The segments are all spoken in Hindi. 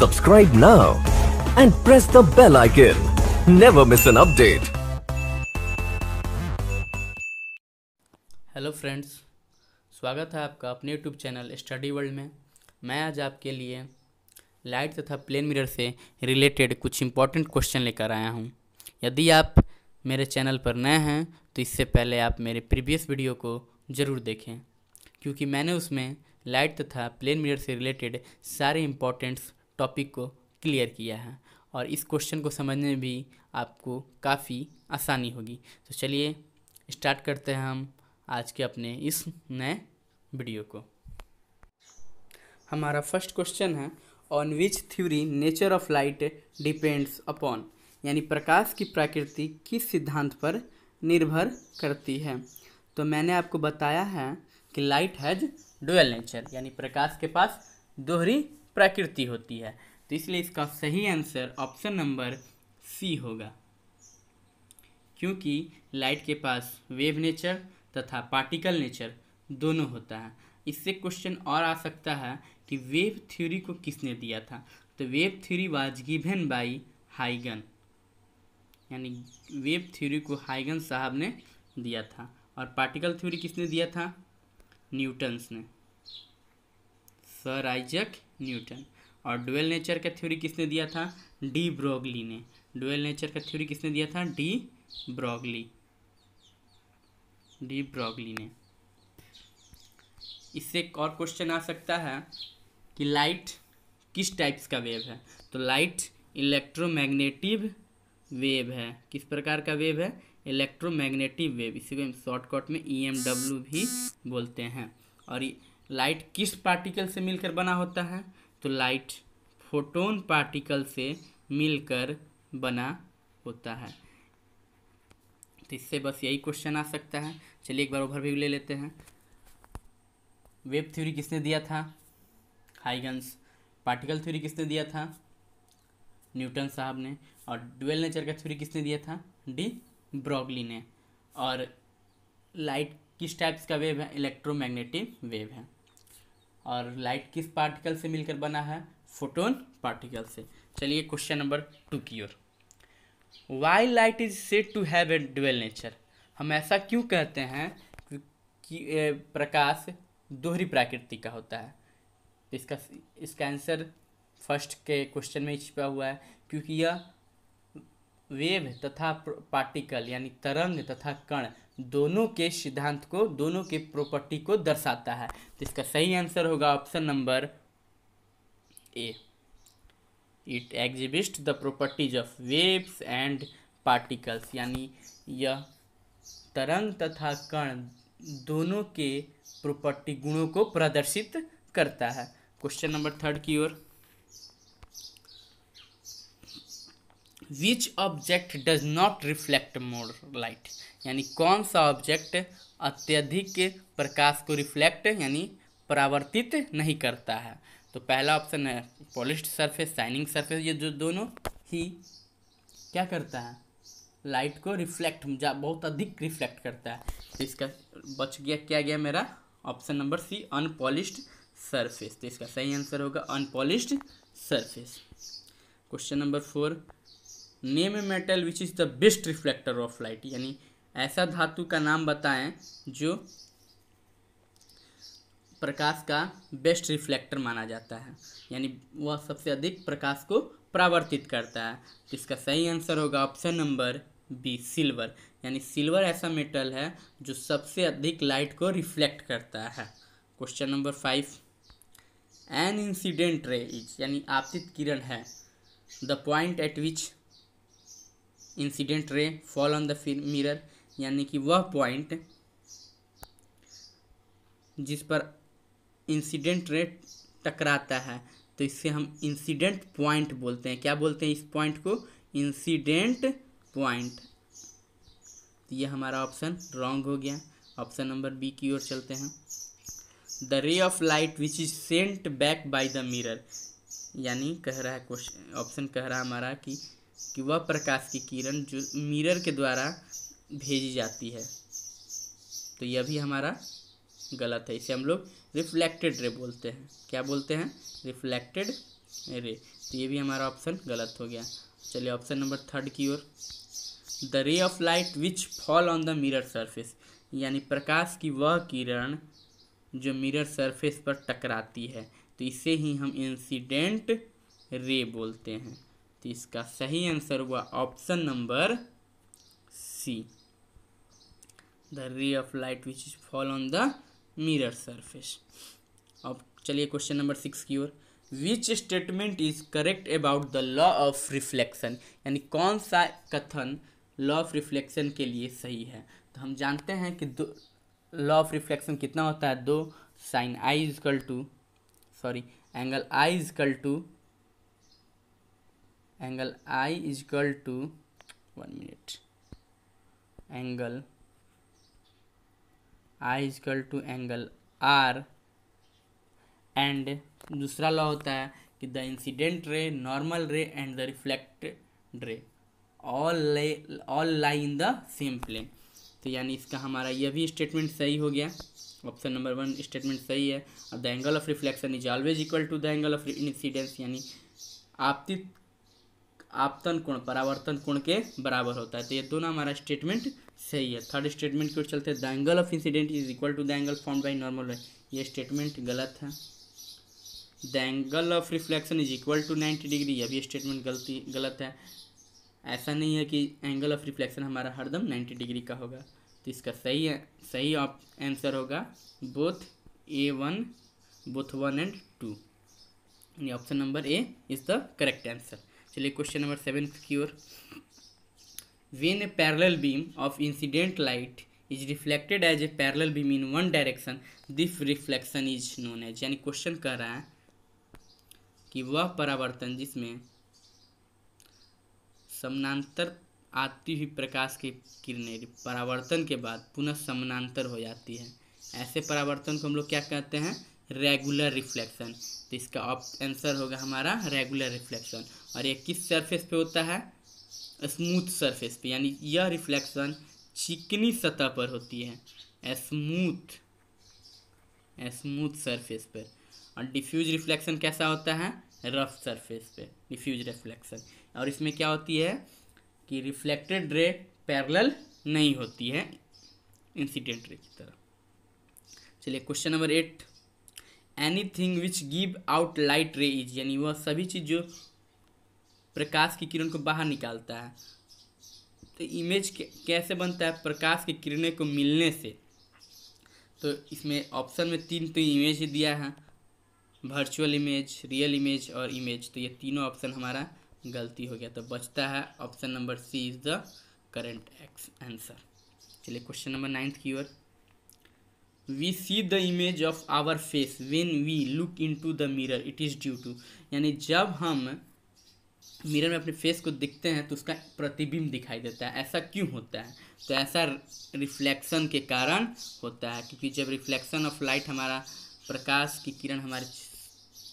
Subscribe now and press the bell icon. Never miss an update. Hello friends स्वागत है आपका अपने यूट्यूब चैनल स्टडी वर्ल्ड में मैं आज आपके लिए लाइट तथा प्लेन मिरर से रिलेटेड कुछ इंपॉर्टेंट क्वेश्चन लेकर आया हूँ यदि आप मेरे चैनल पर नए हैं तो इससे पहले आप मेरे प्रीवियस वीडियो को ज़रूर देखें क्योंकि मैंने उसमें लाइट तथा प्लेन मिरर से रिलेटेड सारे इंपॉर्टेंट्स टॉपिक को क्लियर किया है और इस क्वेश्चन को समझने में भी आपको काफ़ी आसानी होगी तो चलिए स्टार्ट करते हैं हम आज के अपने इस नए वीडियो को हमारा फर्स्ट क्वेश्चन है on which theory nature of light depends upon यानी प्रकाश की प्रकृति किस सिद्धांत पर निर्भर करती है तो मैंने आपको बताया है कि लाइट हैज डुअल नेचर यानी प्रकाश के पास दोहरी प्रकृति होती है तो इसलिए इसका सही आंसर ऑप्शन नंबर सी होगा क्योंकि लाइट के पास वेव नेचर तथा पार्टिकल नेचर दोनों होता है इससे क्वेश्चन और आ सकता है कि वेव थ्योरी को किसने दिया था तो wave theory was given by हाइगन यानी वेव थ्योरी को हाइगन साहब ने दिया था और पार्टिकल थ्योरी किसने दिया था न्यूटन्स ने सर आइजक न्यूटन और डुअल नेचर का थ्योरी किसने दिया था डी ब्रॉगली ने डुअल नेचर का थ्योरी किसने दिया था डी ब्रॉगली डी ब्रॉगली ने इससे एक और क्वेश्चन आ सकता है कि लाइट किस टाइप्स का वेव है तो लाइट इलेक्ट्रोमैग्नेटिव वेव है किस प्रकार का वेव है इलेक्ट्रोमैग्नेटिव वेव इसी को हम शॉर्टकट में ई e भी बोलते हैं और लाइट किस पार्टिकल से मिलकर बना होता है तो लाइट फोटोन पार्टिकल से मिलकर बना होता है तो इससे बस यही क्वेश्चन आ सकता है चलिए एक बार ओवरव्यू ले लेते हैं वेब थ्योरी किसने दिया था हाइगन्स पार्टिकल थ्योरी किसने दिया था न्यूटन साहब ने और ड्यूअल नेचर का थ्योरी किसने दिया था डी ब्रॉगली ने और लाइट किस टाइप्स का वेव है इलेक्ट्रोमैग्नेटिक वेव है और लाइट किस पार्टिकल से मिलकर बना है फोटोन पार्टिकल से चलिए क्वेश्चन नंबर टू की ओर why light is said to have a dual nature हम ऐसा क्यों कहते हैं कि प्रकाश दोहरी प्रकृति का होता है इसका इसका आंसर फर्स्ट के क्वेश्चन में ही छिपा हुआ है क्योंकि यह वेव तथा पार्टिकल यानी तरंग तथा कण दोनों के सिद्धांत को दोनों के प्रॉपर्टी को दर्शाता है तो इसका सही आंसर होगा option number A it exhibits the properties of waves and particles यानी यह तरंग तथा कण दोनों के प्रॉपर्टी गुणों को प्रदर्शित करता है क्वेश्चन नंबर थर्ड की ओर which object does not reflect more light यानी कौन सा ऑब्जेक्ट अत्यधिक प्रकाश को रिफ्लेक्ट यानी परावर्तित नहीं करता है तो पहला ऑप्शन है पॉलिश सरफेस शाइनिंग सरफेस ये जो दोनों ही क्या करता है लाइट को रिफ्लेक्ट बहुत अधिक रिफ्लेक्ट करता है तो इसका बच गया क्या गया मेरा option number C unpolished surface तो इसका सही आंसर होगा unpolished surface question number four name a metal which is the best reflector of light यानी ऐसा धातु का नाम बताएं जो प्रकाश का बेस्ट रिफ्लेक्टर माना जाता है यानी वह सबसे अधिक प्रकाश को प्रावर्तित करता है तो इसका सही आंसर होगा ऑप्शन नंबर बी सिल्वर यानी सिल्वर ऐसा मेटल है जो सबसे अधिक लाइट को रिफ्लेक्ट करता है question number five an incident ray is यानी आपतित किरण है the point at which incident ray fall on the mirror यानी कि वह पॉइंट जिस पर इंसिडेंट रे टकराता है तो इससे हम इंसिडेंट पॉइंट बोलते हैं क्या बोलते हैं इस पॉइंट को इंसिडेंट पॉइंट तो यह हमारा ऑप्शन रॉन्ग हो गया ऑप्शन नंबर बी की ओर चलते हैं the ray of light which is sent back by the mirror यानी कह रहा है क्वेश्चन ऑप्शन कह रहा है हमारा कि कि वह प्रकाश की किरण जो मिरर के द्वारा भेजी जाती है तो यह भी हमारा गलत है इसे हम लोग रिफ्लेक्टेड रे बोलते हैं क्या बोलते हैं रिफ्लेक्टेड रे तो ये भी हमारा ऑप्शन गलत हो गया चलिए ऑप्शन नंबर थर्ड की ओर the ray of light which fall on the mirror surface यानी प्रकाश की वह किरण जो मिरर सरफेस पर टकराती है तो इसे ही हम इंसिडेंट रे बोलते हैं तो इसका सही आंसर हुआ option number C the ray of light which is fall on the mirror surface अब चलिए क्वेश्चन नंबर सिक्स की ओर which statement is correct about the law of reflection यानी कौन सा कथन लॉ ऑफ रिफ्लेक्शन के लिए सही है तो हम जानते हैं कि दो लॉ ऑफ रिफ्लेक्शन कितना होता है दो sine i equal to sorry angle i equal to angle i is equal to one minute angle i is equal to angle r and दूसरा लॉ होता है कि the incident ray normal ray and the reflected ray all all lie in the same plane तो यानी इसका हमारा यह भी स्टेटमेंट सही हो गया ऑप्शन नंबर वन स्टेटमेंट सही है अब the angle of reflection is always equal to the angle of incidence यानी आपतित आपतन कोण परावर्तन कोण के बराबर होता है तो ये दोनों हमारा स्टेटमेंट सही है थर्ड स्टेटमेंट की ओर चलते हैं the angle of incident is equal to the angle form by normal ये स्टेटमेंट गलत है the angle of reflection is equal to ninety degree यह भी स्टेटमेंट गलती गलत है ऐसा नहीं है कि एंगल ऑफ रिफ्लेक्शन हमारा हरदम नाइन्टी डिग्री का होगा तो इसका सही है सही आंसर होगा both A one both one and two यानी option number A is the correct answer चलिए क्वेश्चन नंबर सेवन की ओर when a parallel beam of incident light is reflected as a parallel beam in one direction this reflection is known as यानी क्वेश्चन कह रहा है कि वह परावर्तन जिसमें समानांतर आती हुई प्रकाश की किरणें परावर्तन के बाद पुनः समानांतर हो जाती है ऐसे परावर्तन को हम लोग क्या कहते हैं रेगुलर रिफ्लेक्शन तो इसका आंसर होगा हमारा रेगुलर रिफ्लेक्शन और ये किस सरफेस पे होता है स्मूथ सरफेस पे यानी यह रिफ्लेक्शन चिकनी सतह पर होती है स्मूथ स्मूथ सरफेस पर और डिफ्यूज रिफ्लेक्शन कैसा होता है रफ सरफेस पे डिफ्यूज रिफ्लेक्शन और इसमें क्या होती है कि रिफ्लेक्टेड रे पैरेलल नहीं होती है इंसिडेंट रे की तरह चलिए question number eight anything which give out light ray is यानी वह सभी चीज़ जो प्रकाश की किरण को बाहर निकालता है तो इमेज कैसे बनता है प्रकाश की किरणें को मिलने से तो इसमें ऑप्शन में तीन तो इमेज दिया है वर्चुअल इमेज रियल इमेज और इमेज तो ये तीनों ऑप्शन हमारा गलती हो गया तो बचता है option number C is the correct answer चलिए क्वेश्चन नंबर नाइन्थ की ओर we see the image of our face when we look into the mirror it is due to यानी जब हम मिरर में अपने फेस को देखते हैं तो उसका प्रतिबिंब दिखाई देता है ऐसा क्यों होता है तो ऐसा रिफ्लेक्शन के कारण होता है क्योंकि जब रिफ्लेक्शन ऑफ लाइट हमारा प्रकाश की किरण हमारे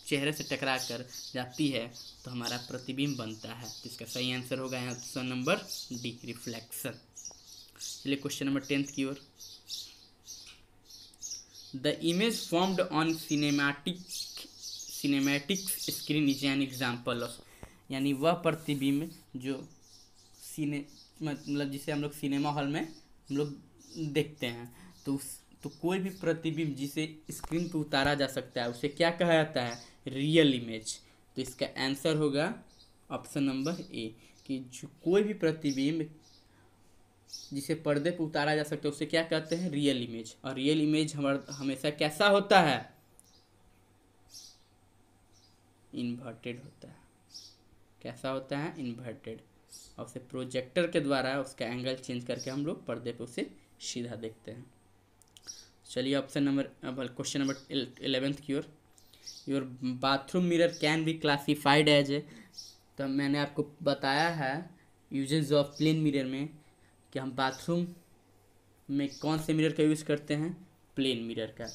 चेहरे से टकरा कर जाती है तो हमारा प्रतिबिंब बनता है तो इसका सही आंसर होगा यहाँ ऑप्शन नंबर डी रिफ्लेक्शन चलिए क्वेश्चन नंबर टेंथ की ओर the image formed on cinematic cinematic screen is an example of यानी वह प्रतिबिंब जो सिने मतलब जिसे हम लोग सिनेमा हॉल में हम लोग देखते हैं तो उस तो कोई भी प्रतिबिंब जिसे स्क्रीन पर उतारा जा सकता है उसे क्या कहा जाता है रियल इमेज तो इसका आंसर होगा ऑप्शन नंबर ए कि जो कोई भी प्रतिबिंब जिसे पर्दे पर उतारा जा सकता है उसे क्या कहते हैं रियल इमेज और रियल इमेज हमार हमेशा कैसा होता है इन्वर्टेड होता है कैसा होता है इन्वर्टेड और उसे प्रोजेक्टर के द्वारा उसका एंगल चेंज करके हम लोग पर्दे पर उसे सीधा देखते हैं चलिए option number question number eleventh की ओर your bathroom mirror can be classified as a तो मैंने आपको बताया है यूजेज ऑफ प्लेन मिरर में कि हम बाथरूम में कौन से मिरर का यूज़ करते हैं प्लेन मिरर का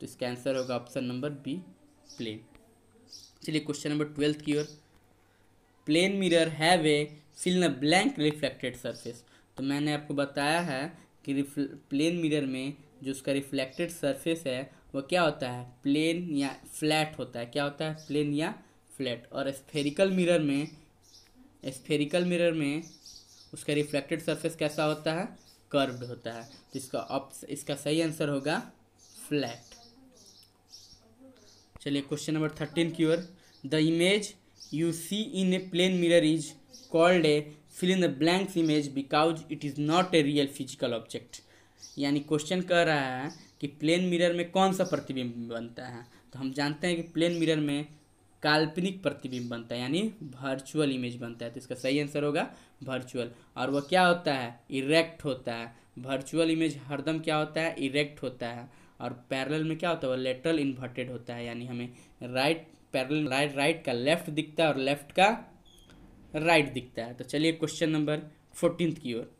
तो इसका आंसर होगा ऑप्शन नंबर बी प्लेन चलिए क्वेश्चन नंबर ट्वेल्थ की ओर plane mirror have a fill in blank reflected surface तो मैंने आपको बताया है कि प्लेन मिरर में जो उसका रिफ्लेक्टेड सरफेस है वो क्या होता है प्लेन या फ्लैट होता है क्या होता है प्लेन या फ्लैट और स्फेरिकल मिरर में स्फेरिकल मिरर में उसका रिफ्लेक्टेड सरफेस कैसा होता है कर्व्ड होता है तो इसका ऑप इसका सही आंसर होगा फ्लैट चलिए क्वेश्चन नंबर थर्टीन की ओर the image you see in a plane mirror is called a fill in the blanks image because it is not a real physical object यानी क्वेश्चन कह रहा है कि प्लेन मिरर में कौन सा प्रतिबिंब बनता है तो हम जानते हैं कि प्लेन मिरर में काल्पनिक प्रतिबिंब बनता है यानी वर्चुअल इमेज बनता है तो इसका सही आंसर होगा वर्चुअल और वह क्या होता है इरेक्ट होता है वर्चुअल इमेज हरदम क्या होता है इरेक्ट होता है और पैरेलल में क्या होता है वह लेटरल इन्वर्टेड होता है यानी हमें राइट पैरेलल राइट राइट का लेफ्ट दिखता है और लेफ्ट का राइट दिखता है तो चलिए क्वेश्चन नंबर फोर्टीन की ओर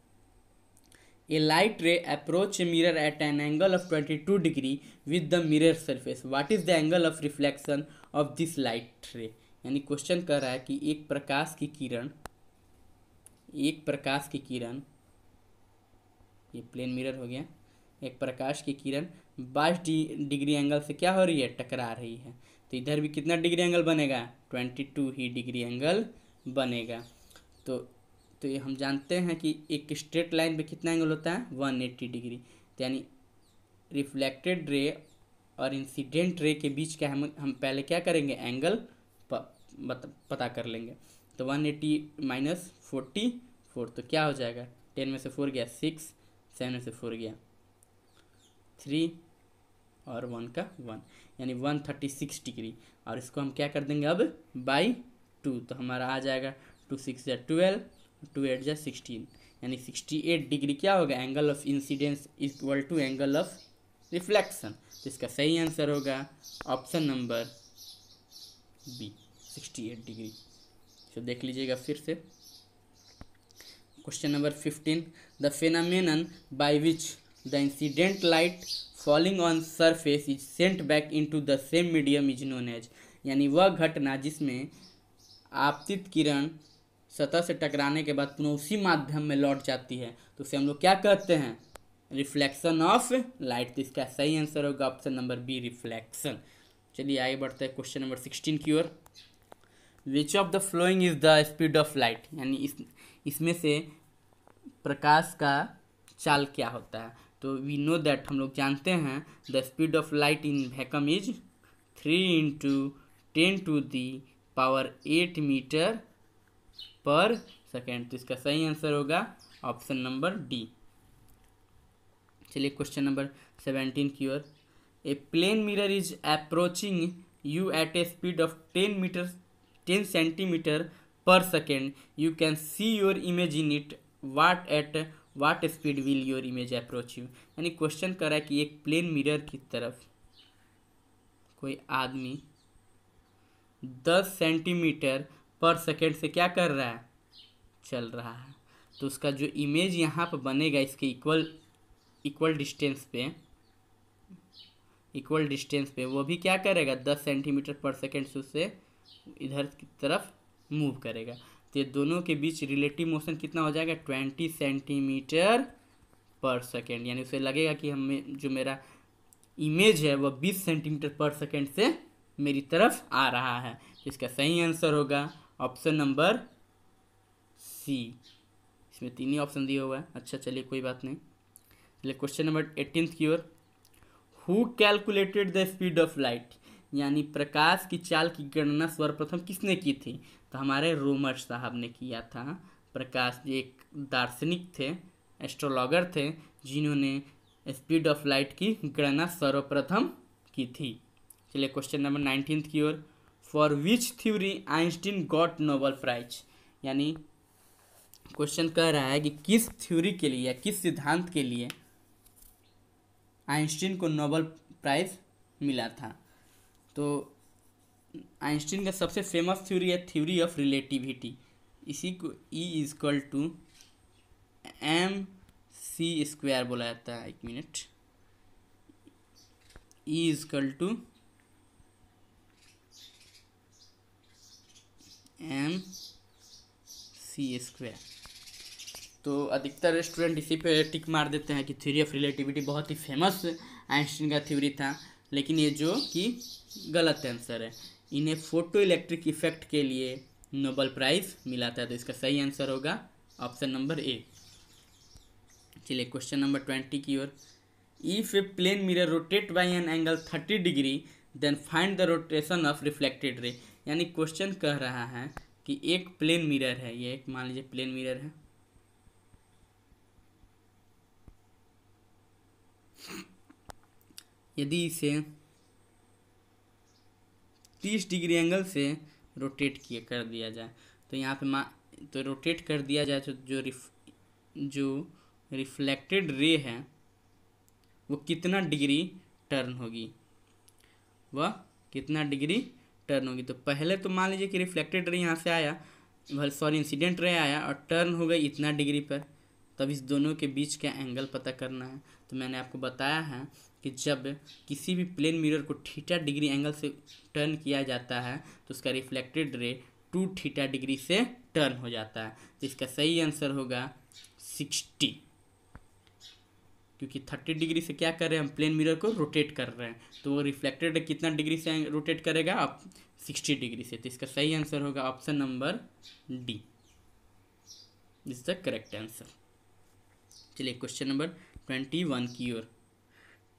light ray approach a mirror at an angle of twenty two degree with the mirror surface. What is the angle of reflection of this light ray यानी क्वेश्चन कर रहा है कि एक प्रकाश की किरण एक प्रकाश की किरण ये प्लेन मिरर हो गया एक प्रकाश की किरण बाईस डिग्री एंगल से क्या हो रही है टकरा रही है तो इधर भी कितना डिग्री एंगल बनेगा ट्वेंटी टू ही डिग्री एंगल बनेगा तो तो ये हम जानते हैं कि एक स्ट्रेट लाइन पे कितना एंगल होता है वन एट्टी डिग्री तो यानी रिफ्लेक्टेड रे और इंसिडेंट रे के बीच का हम हम पहले क्या करेंगे एंगल प, बत, पता कर लेंगे तो one eighty minus forty four तो क्या हो जाएगा टेन में से फोर गया सिक्स सेवन में से फोर गया थ्री और वन का वन यानी वन थर्टी सिक्स डिग्री और इसको हम क्या कर देंगे अब बाई टू तो हमारा आ जाएगा टू सिक्स या ट्वेल्व टू एट जै सिक्सटीन यानी सिक्सटी एट डिग्री क्या होगा angle of incidence is equal to angle of reflection तो इसका सही आंसर होगा option number B sixty eight degree तो देख लीजिएगा फिर से question number fifteen the phenomenon by which the incident light falling on surface is sent back into the same medium is known as यानी वह घटना जिसमें आपतित किरण सतह से टकराने के बाद पुनः उसी माध्यम में लौट जाती है तो उसे हम लोग क्या कहते हैं रिफ्लेक्शन ऑफ लाइट तो इसका सही आंसर होगा ऑप्शन नंबर बी रिफ्लेक्शन चलिए आगे बढ़ते हैं क्वेश्चन नंबर सिक्सटीन की ओर which of the following is the speed of light यानी इस इसमें से प्रकाश का चाल क्या होता है तो वी नो दैट हम लोग जानते हैं the speed of light in vacuum is three into ten to the power eight metre per second तो इसका सही आंसर होगा ऑप्शन नंबर डी चलिए क्वेश्चन नंबर सेवेंटीन की ओर a plane mirror is approaching you at a speed of ten metre ten centimetre per second you can see your image in it what at what speed will your image approach you यानी क्वेश्चन करा है कि एक प्लेन मिरर की तरफ कोई आदमी दस सेंटीमीटर पर सेकेंड से क्या कर रहा है चल रहा है तो उसका जो इमेज यहाँ पर बनेगा इसके इक्वल इक्वल डिस्टेंस पे इक्वल डिस्टेंस पे वो भी क्या करेगा दस सेंटीमीटर पर सेकेंड से उससे इधर की तरफ मूव करेगा तो ये दोनों के बीच रिलेटिव मोशन कितना हो जाएगा ट्वेंटी सेंटीमीटर पर सेकेंड यानी उसे लगेगा कि हमें जो मेरा इमेज है वह बीस सेंटीमीटर पर सेकेंड से मेरी तरफ आ रहा है तो इसका सही आंसर होगा ऑप्शन नंबर सी इसमें तीन ही ऑप्शन दिया हुआ है अच्छा चलिए कोई बात नहीं चलिए क्वेश्चन नंबर एटीन की ओर who calculated the speed of light यानी प्रकाश की चाल की गणना सर्वप्रथम किसने की थी तो हमारे रोमर साहब ने किया था प्रकाश एक दार्शनिक थे एस्ट्रोलॉगर थे जिन्होंने स्पीड ऑफ लाइट की गणना सर्वप्रथम की थी चलिए क्वेश्चन नंबर नाइनटीन की ओर for which theory Einstein got Nobel prize यानी क्वेश्चन कह रहा है कि किस थ्योरी के लिए या किस सिद्धांत के लिए आइंस्टीन को नोबल प्राइज मिला था तो आइंस्टीन का सबसे फेमस थ्योरी है थ्योरी ऑफ रिलेटिविटी इसी को E is equal to M C square बोला जाता है एक minute E is equal to C square तो अधिकतर स्टूडेंट इसी पे टिक मार देते हैं कि थ्योरी ऑफ रिलेटिविटी बहुत ही फेमस आइंस्टीन का थ्योरी था लेकिन ये जो कि गलत आंसर है इन्हें फोटो इलेक्ट्रिक इफेक्ट के लिए नोबल प्राइज़ मिला था तो इसका सही आंसर होगा ऑप्शन नंबर ए चलिए क्वेश्चन नंबर ट्वेंटी की ओर if a plane mirror rotate by an angle thirty degree then find the rotation of reflected ray यानी क्वेश्चन कह रहा है कि एक प्लेन मिरर है ये एक मान लीजिए प्लेन मिरर है यदि इसे 30 डिग्री एंगल से रोटेट किए कर दिया जाए तो यहाँ पे मा तो रोटेट कर दिया जाए तो जो रिफ जो रिफ्लेक्टेड रे है वो कितना डिग्री टर्न होगी वह कितना डिग्री टर्न होगी तो पहले तो मान लीजिए कि रिफ्लेक्टेड रे यहाँ से आया भले सॉरी इंसिडेंट रे आया और टर्न हो गई इतना डिग्री पर तब इस दोनों के बीच का एंगल पता करना है तो मैंने आपको बताया है कि जब किसी भी प्लेन मिरर को ठीटा डिग्री एंगल से टर्न किया जाता है तो उसका reflected ray two theta degree से टर्न हो जाता है तो इसका सही आंसर होगा सिक्सटी क्योंकि थर्टी डिग्री से क्या कर रहे हैं हम प्लेन मिरर को रोटेट कर रहे हैं तो वो रिफ्लेक्टेड कितना डिग्री से रोटेट करेगा आप सिक्सटी डिग्री से तो इसका सही आंसर होगा option number D is the correct answer चलिए क्वेश्चन नंबर ट्वेंटी वन की ओर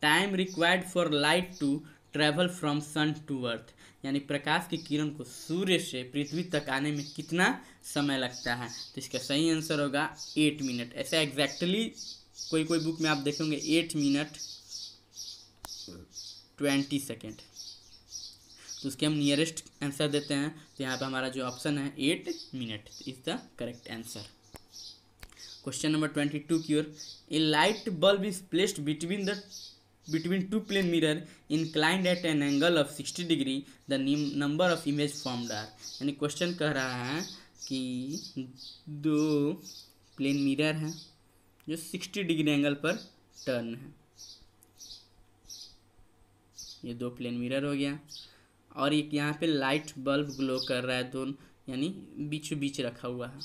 time required for light to travel from sun to earth यानी प्रकाश की किरण को सूर्य से पृथ्वी तक आने में कितना समय लगता है तो इसका सही आंसर होगा एट मिनट ऐसा एग्जैक्टली कोई कोई बुक में आप देखेंगे एट मिनट ट्वेंटी सेकेंड तो उसके हम नियरेस्ट आंसर देते हैं तो यहाँ पे हमारा जो ऑप्शन है eight minute is the correct answer question number twenty two की ओर a light bulb is placed between the two plane plane inclined at an angle of sixty degree the number of image formed यानी क्वेश्चन कह रहा है कि दो प्लेन मिरर हैं जो सिक्सटी डिग्री एंगल पर टर्न है ये दो प्लेन मिरर हो गया और एक यहाँ पे लाइट बल्ब ग्लो कर रहा है दोनों यानी बीच बीच रखा हुआ है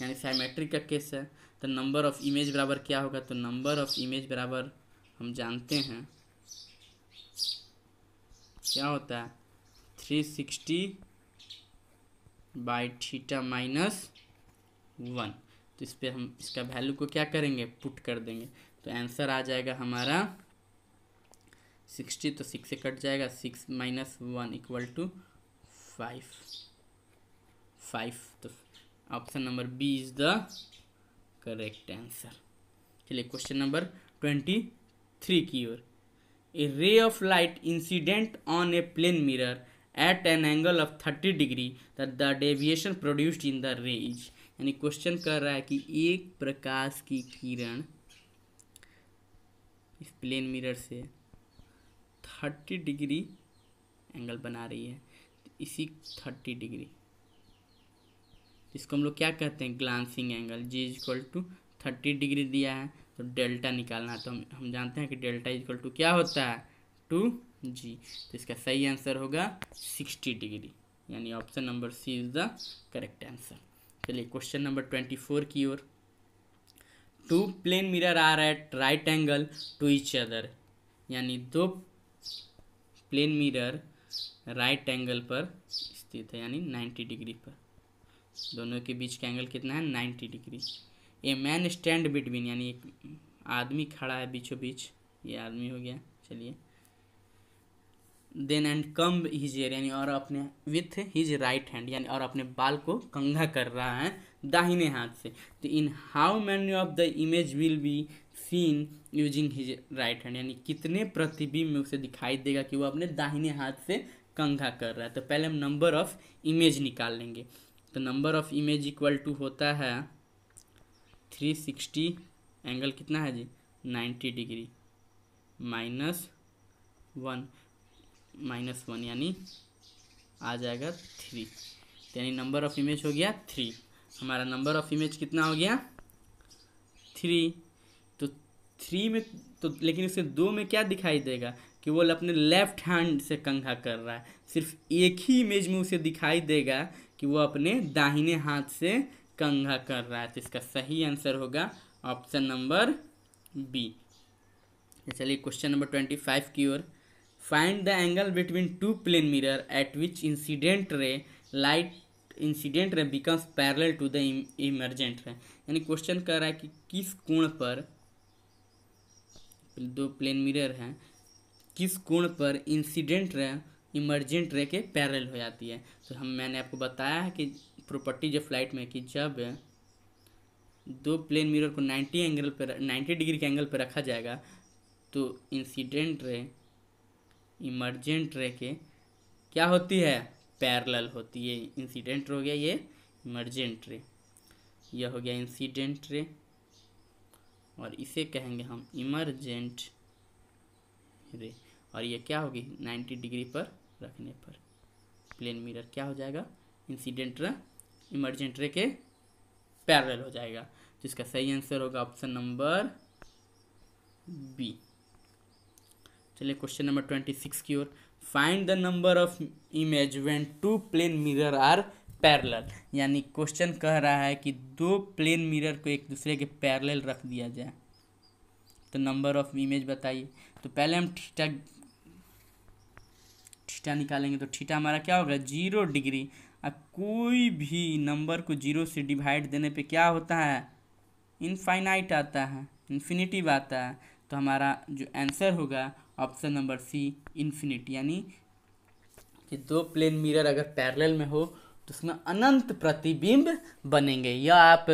यानी साइमेट्रिक का केस है तो नंबर ऑफ इमेज बराबर क्या होगा तो नंबर ऑफ इमेज बराबर हम जानते हैं क्या होता है three sixty by theta minus one तो इस पर हम इसका वैल्यू को क्या करेंगे पुट कर देंगे तो आंसर आ जाएगा हमारा सिक्सटी तो सिक्स से कट जाएगा six minus one equal to five five तो option number B is the correct answer चलिए क्वेश्चन नंबर ट्वेंटी थ्री की ओर a ray of light incident on a plane mirror at an angle of thirty degree the deviation produced in the the ray यानी क्वेश्चन कर रहा है कि एक प्रकाश की किरण इस प्लेन मिरर से थर्टी डिग्री एंगल बना रही है इसी थर्टी डिग्री इसको हम लोग क्या कहते हैं glancing angle G is equal to thirty degree दिया है तो डेल्टा निकालना है तो हम हम जानते हैं कि डेल्टा इज इक्वल टू क्या होता है टू जी तो इसका सही आंसर होगा सिक्सटी डिग्री यानी option number C is the correct answer चलिए क्वेश्चन नंबर ट्वेंटी फोर की ओर two plane mirror are at right angle to each other यानी दो प्लेन मिरर राइट एंगल पर स्थित है यानी नाइन्टी डिग्री पर दोनों के बीच का एंगल कितना है ninety degree a man stand between यानी एक आदमी खड़ा है बीचों बीच ये आदमी हो गया चलिए then and comb his hair यानी और अपने विथ हिज राइट हैंड यानी और अपने बाल को कंघा कर रहा है दाहिने हाथ से तो in how many of the image will be seen using his right hand यानी कितने प्रतिबिंब में उसे दिखाई देगा कि वो अपने दाहिने हाथ से कंघा कर रहा है तो पहले हम नंबर ऑफ इमेज निकाल लेंगे तो number of image equal to होता है थ्री सिक्सटी एंगल कितना है जी ninety degree minus one minus one यानी आ जाएगा थ्री तो यानी नंबर ऑफ इमेज हो गया थ्री हमारा नंबर ऑफ इमेज कितना हो गया थ्री तो थ्री में तो लेकिन उसे दो में क्या दिखाई देगा कि वो अपने लेफ्ट हैंड से कंघा कर रहा है सिर्फ एक ही इमेज में उसे दिखाई देगा कि वो अपने दाहिने हाथ से कंघा कर रहा है तो इसका सही आंसर होगा ऑप्शन नंबर बी चलिए क्वेश्चन नंबर ट्वेंटी फाइव की ओर find the angle between two plane mirror at which incident ray light incident ray becomes parallel to the emergent ray यानी क्वेश्चन कर रहा है कि किस कोण पर दो प्लेन मिरर हैं किस कोण पर इंसिडेंट रे इमरजेंट रे के पैरेलल हो जाती है तो हम मैंने आपको बताया है कि प्रॉपर्टी जो फ्लाइट में कि जब दो प्लेन मिरर को 90 एंगल पर 90 डिग्री के एंगल पर रखा जाएगा तो इंसिडेंट रे इमरजेंट रे के क्या होती है पैरल होती है इंसिडेंट हो गया ये इमरजेंट रे यह हो गया इंसिडेंट रे और इसे कहेंगे हम इमरजेंट रे और ये क्या होगी 90 डिग्री पर रखने पर प्लेन मिरर क्या हो जाएगा इंसिडेंट रे इमरजेंट रे के पैरल हो जाएगा जिसका सही आंसर होगा ऑप्शन नंबर बी चलिए क्वेश्चन नंबर ट्वेंटी सिक्स की ओर find the number of image when two plane mirror are parallel यानी क्वेश्चन कह रहा है कि दो प्लेन मिरर को एक दूसरे के पैरेलल रख दिया जाए तो नंबर ऑफ इमेज बताइए तो पहले हम ठीटा ठीटा निकालेंगे तो ठीटा हमारा क्या होगा जीरो डिग्री अब कोई भी नंबर को जीरो से डिवाइड देने पे क्या होता है इनफाइनाइट आता है इन्फिनिटिव आता है तो हमारा जो आंसर होगा ऑप्शन नंबर सी इन्फिनिट यानी कि दो प्लेन मिरर अगर पैरेलल में हो तो उसमें अनंत प्रतिबिंब बनेंगे या आप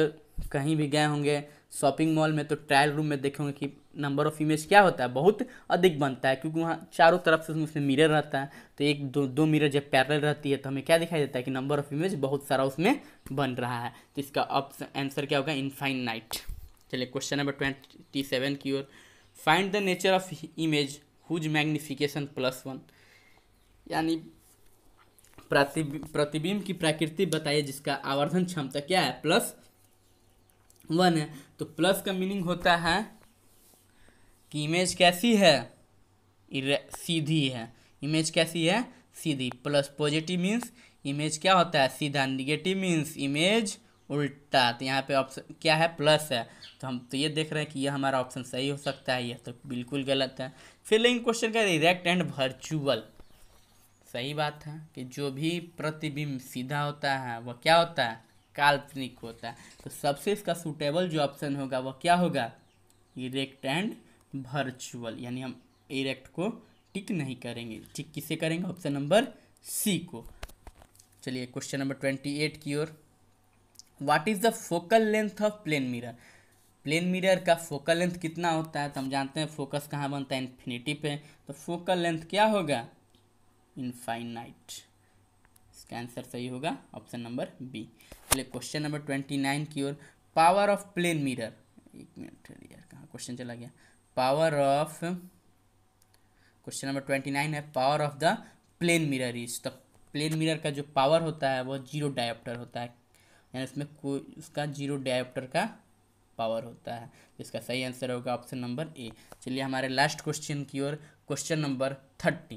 कहीं भी गए होंगे शॉपिंग मॉल में तो ट्रायल रूम में देखेंगे कि नंबर ऑफ इमेज क्या होता है बहुत अधिक बनता है क्योंकि वहाँ चारों तरफ से उसमें मिरर रहता है तो एक दो दो मिरर जब पैरेलल रहती है तो हमें क्या दिखाई देता है कि नंबर ऑफ इमेज बहुत सारा उसमें बन रहा है तो इसका ऑप्शन आंसर क्या होगा इनफाइनाइट चलिए क्वेश्चन नंबर ट्वेंटी सेवन की ओर find the nature of image whose magnification plus one यानी प्रतिबिंब की प्रकृति बताइए जिसका आवर्धन क्षमता क्या है प्लस वन है तो प्लस का मीनिंग होता है कि इमेज कैसी है सीधी है इमेज कैसी है सीधी प्लस पॉजिटिव मीन्स इमेज क्या होता है सीधा निगेटिव मीन्स इमेज उल्टा तो यहाँ पे ऑप्शन क्या है प्लस है तो हम तो ये देख रहे हैं कि यह हमारा ऑप्शन सही हो सकता है यह तो बिल्कुल गलत है फिर लेकिन क्वेश्चन का रिरेक्ट एंड वर्चुअल सही बात है कि जो भी प्रतिबिंब सीधा होता है वह क्या होता है काल्पनिक होता है तो सबसे इसका सूटेबल जो ऑप्शन होगा वह क्या होगा इरेक्ट एंड वर्चुअल यानी हम इरेक्ट को टिक नहीं करेंगे टिक किसे करेंगे ऑप्शन नंबर सी को चलिए क्वेश्चन नंबर ट्वेंटी एट की ओर what is the focal length of plane mirror plane mirror का फोकल लेंथ कितना होता है तो हम जानते हैं फोकस कहाँ बनता है इन्फिनिटी पे तो फोकल लेंथ क्या होगा इनफाइनाइट इसका आंसर सही होगा ऑप्शन नंबर बी चलिए क्वेश्चन नंबर ट्वेंटी नाइन की ओर पावर ऑफ प्लेन मिरर एक मिनट यार कहाँ क्वेश्चन चला गया power of question number twenty nine है power of the plane mirror is तो प्लेन मिरर का जो पावर होता है वह जीरो डायोप्टर होता है यानी इसमें कोई उसका जीरो डायोप्टर का पावर होता है तो इसका सही आंसर होगा ऑप्शन नंबर ए चलिए हमारे लास्ट क्वेश्चन की ओर question number thirty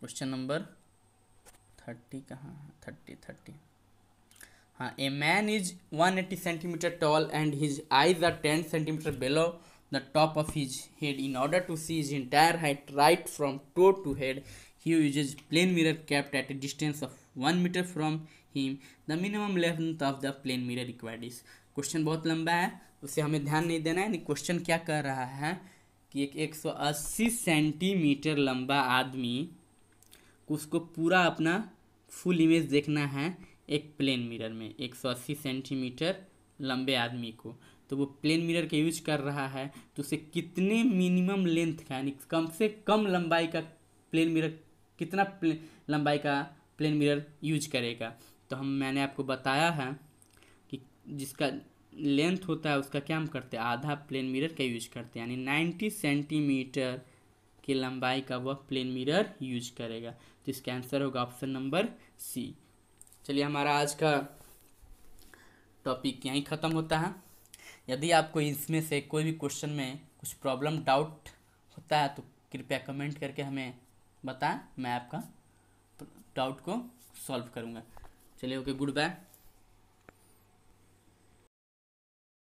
question number thirty कहाँ थर्टी थर्टी हाँ a man is one eighty centimetre tall and his eyes are ten centimetre below the top of his head in order to see is entire height right from toe to head he uses plane mirror kept at a distance of one metre from him the minimum length of the plane mirror required is question बहुत लंबा है उसे हमें ध्यान नहीं देना है क्वेश्चन क्या कर रहा है कि एक 180 सेंटीमीटर लंबा आदमी उसको पूरा अपना फुल इमेज देखना है एक प्लेन मिरर में 180 सेंटीमीटर लंबे आदमी को तो वो प्लेन मिरर का यूज कर रहा है तो उसे कितने मिनिमम लेंथ का यानी कम से कम लंबाई का प्लेन मिरर कितना प्ले, लंबाई का प्लेन मिरर यूज करेगा तो हम मैंने आपको बताया है कि जिसका लेंथ होता है उसका क्या हम करते हैं आधा प्लेन मिरर का यूज करते हैं यानी 90 सेंटीमीटर की लंबाई का वह प्लेन मिरर यूज करेगा तो इसका आंसर होगा ऑप्शन नंबर सी चलिए हमारा आज का टॉपिक यहीं ख़त्म होता है यदि आपको इसमें से कोई भी क्वेश्चन में कुछ प्रॉब्लम डाउट होता है तो कृपया कमेंट करके हमें बताएं मैं आपका डाउट को सॉल्व करूँगा चलिए ओके गुड बाय